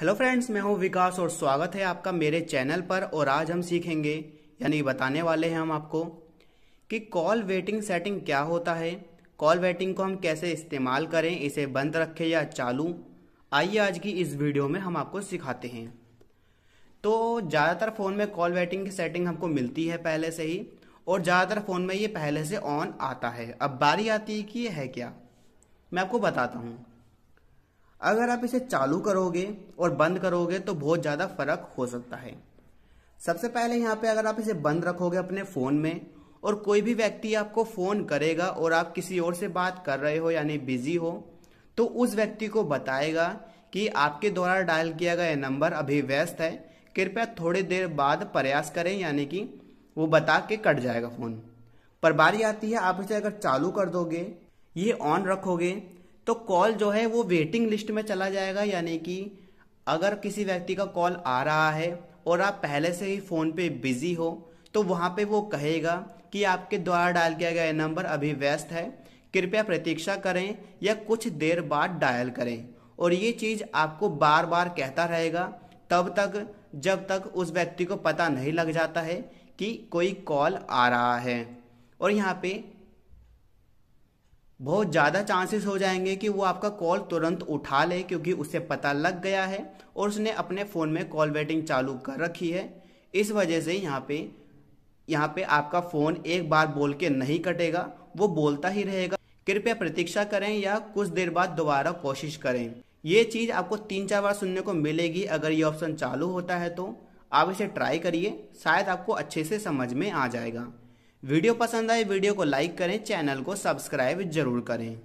hello friends मैं हूं विकास और स्वागत है आपका मेरे चैनल पर और आज हम सीखेंगे यानी बताने वाले हैं हम आपको कि कॉल वेटिंग सेटिंग क्या होता है कॉल वेटिंग को हम कैसे इस्तेमाल करें इसे बंद रखें या चालू आइए आज की इस वीडियो में हम आपको सिखाते हैं तो ज़्यादातर फ़ोन में कॉल वेटिंग की सेटिंग हमको मिलती है पहले से ही और ज़्यादातर फ़ोन में ये पहले से ऑन आता है अब बारी आती है कि है क्या मैं आपको बताता हूँ अगर आप इसे चालू करोगे और बंद करोगे तो बहुत ज़्यादा फर्क हो सकता है सबसे पहले यहाँ पे अगर आप इसे बंद रखोगे अपने फ़ोन में और कोई भी व्यक्ति आपको फ़ोन करेगा और आप किसी और से बात कर रहे हो यानी बिजी हो तो उस व्यक्ति को बताएगा कि आपके द्वारा डायल किया गया नंबर अभी व्यस्त है कृपया थोड़ी देर बाद प्रयास करें यानी कि वो बता के कट जाएगा फ़ोन पर बारी आती है आप इसे अगर चालू कर दोगे ये ऑन रखोगे तो कॉल जो है वो वेटिंग लिस्ट में चला जाएगा यानी कि अगर किसी व्यक्ति का कॉल आ रहा है और आप पहले से ही फ़ोन पे बिज़ी हो तो वहाँ पे वो कहेगा कि आपके द्वारा डायल किया गया नंबर अभी व्यस्त है कृपया प्रतीक्षा करें या कुछ देर बाद डायल करें और ये चीज़ आपको बार बार कहता रहेगा तब तक जब तक उस व्यक्ति को पता नहीं लग जाता है कि कोई कॉल आ रहा है और यहाँ पे बहुत ज़्यादा चांसेस हो जाएंगे कि वो आपका कॉल तुरंत उठा ले क्योंकि उसे पता लग गया है और उसने अपने फ़ोन में कॉल वेटिंग चालू कर रखी है इस वजह से यहाँ पे यहाँ पे आपका फ़ोन एक बार बोल के नहीं कटेगा वो बोलता ही रहेगा कृपया प्रतीक्षा करें या कुछ देर बाद दोबारा कोशिश करें ये चीज़ आपको तीन चार बार सुनने को मिलेगी अगर ये ऑप्शन चालू होता है तो आप इसे ट्राई करिए शायद आपको अच्छे से समझ में आ जाएगा वीडियो पसंद आए वीडियो को लाइक करें चैनल को सब्सक्राइब जरूर करें